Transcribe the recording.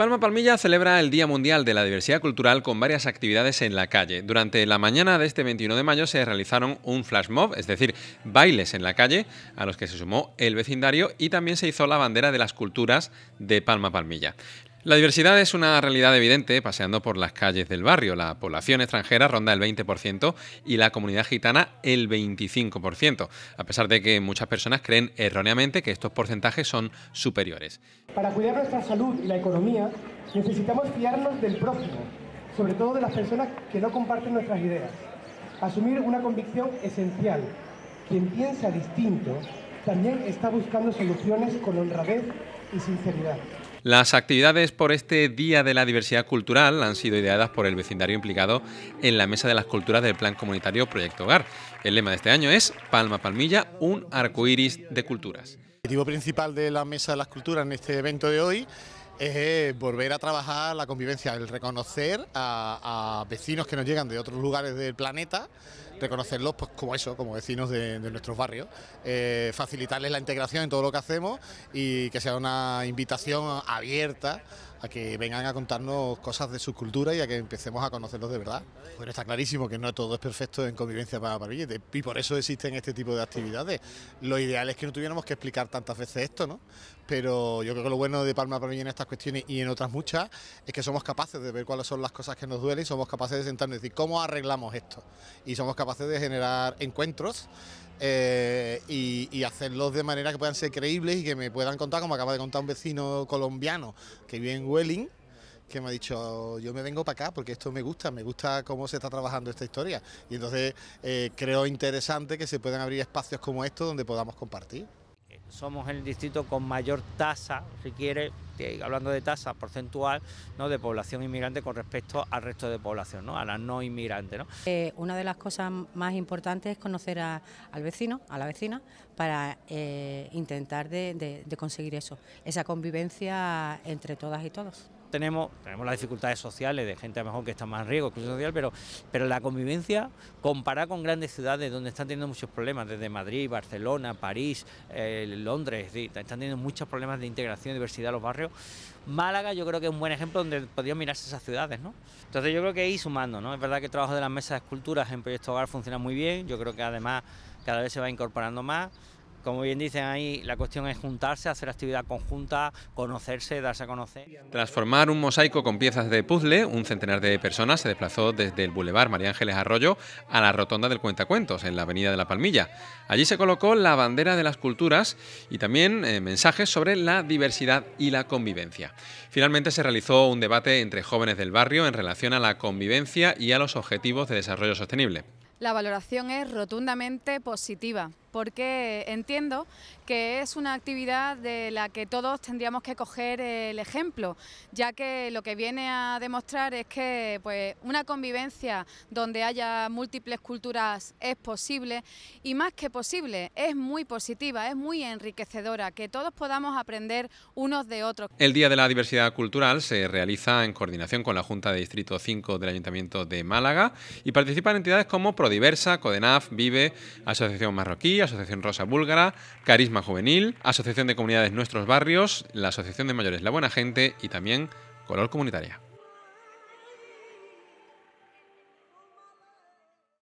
Palma Palmilla celebra el Día Mundial de la Diversidad Cultural con varias actividades en la calle. Durante la mañana de este 21 de mayo se realizaron un flash mob, es decir, bailes en la calle, a los que se sumó el vecindario y también se hizo la bandera de las culturas de Palma Palmilla. La diversidad es una realidad evidente paseando por las calles del barrio. La población extranjera ronda el 20% y la comunidad gitana el 25%, a pesar de que muchas personas creen erróneamente que estos porcentajes son superiores. Para cuidar nuestra salud y la economía, necesitamos fiarnos del prójimo, sobre todo de las personas que no comparten nuestras ideas. Asumir una convicción esencial. Quien piensa distinto también está buscando soluciones con honradez y sinceridad. Las actividades por este Día de la Diversidad Cultural han sido ideadas por el vecindario implicado en la Mesa de las Culturas del Plan Comunitario Proyecto Hogar. El lema de este año es Palma Palmilla, un arco iris de culturas. El objetivo principal de la Mesa de las Culturas en este evento de hoy es eh, volver a trabajar la convivencia, el reconocer a, a vecinos que nos llegan de otros lugares del planeta reconocerlos pues como eso, como vecinos de, nuestros barrios, eh, facilitarles la integración en todo lo que hacemos y que sea una invitación abierta a que vengan a contarnos cosas de su cultura y a que empecemos a conocerlos de verdad. Bueno, está clarísimo que no todo es perfecto en convivencia para Parvillete y por eso existen este tipo de actividades. Lo ideal es que no tuviéramos que explicar tantas veces esto, ¿no? Pero yo creo que lo bueno de Palma Parvillete en estas cuestiones y en otras muchas es que somos capaces de ver cuáles son las cosas que nos duelen y somos capaces de sentarnos y decir, ¿cómo arreglamos esto? Y somos de generar encuentros eh, y, hacerlos de manera que puedan ser creíbles y que me puedan contar, como acaba de contar un vecino colombiano que vive en Welling, que me ha dicho, yo me vengo para acá porque esto me gusta, me gusta cómo se está trabajando esta historia. Y entonces eh, creo interesante que se puedan abrir espacios como estos donde podamos compartir somos el distrito con mayor tasa, si quiere, hablando de tasa porcentual, de población inmigrante con respecto al resto de población, a la no inmigrante. Eh, una de las cosas más importantes es conocer al vecino, a la vecina, para eh, intentar de conseguir eso, esa convivencia entre todas y todos tenemos, tenemos las dificultades sociales de gente a lo mejor que está más en riesgo, social, pero, pero la convivencia comparada con grandes ciudades donde están teniendo muchos problemas, desde Madrid, Barcelona, París, eh, Londres, están teniendo muchos problemas de integración y diversidad en los barrios. Málaga yo creo que es un buen ejemplo donde podrían mirarse esas ciudades, ¿no? Entonces yo creo que ahí sumando, ¿no? Es verdad que el trabajo de las mesas de esculturas en Proyecto Hogar funciona muy bien, yo creo que además cada vez se va incorporando más. Como bien dicen ahí, la cuestión es juntarse, hacer actividad conjunta, conocerse, darse a conocer. Transformar un mosaico con piezas de puzzle, un centenar de personas se desplazó desde el Boulevard María Ángeles Arroyo a la Rotonda del Cuentacuentos, en la Avenida de la Palmilla. Allí se colocó la bandera de las culturas y también eh, mensajes sobre la diversidad y la convivencia. Finalmente se realizó un debate entre jóvenes del barrio en relación a la convivencia y a los objetivos de desarrollo sostenible. La valoración es rotundamente positiva porque entiendo que es una actividad de la que todos tendríamos que coger el ejemplo, ya que lo que viene a demostrar es que pues, una convivencia donde haya múltiples culturas es posible y más que posible, es muy positiva, es muy enriquecedora, que todos podamos aprender unos de otros. El Día de la Diversidad Cultural se realiza en coordinación con la Junta de Distrito 5 del Ayuntamiento de Málaga y participan entidades como Prodiversa, Codenaf, Vive, Asociación Marroquí, Asociación Rosa Búlgara, Carisma Juvenil, Asociación de Comunidades Nuestros Barrios, la Asociación de Mayores La Buena Gente y también Color Comunitaria.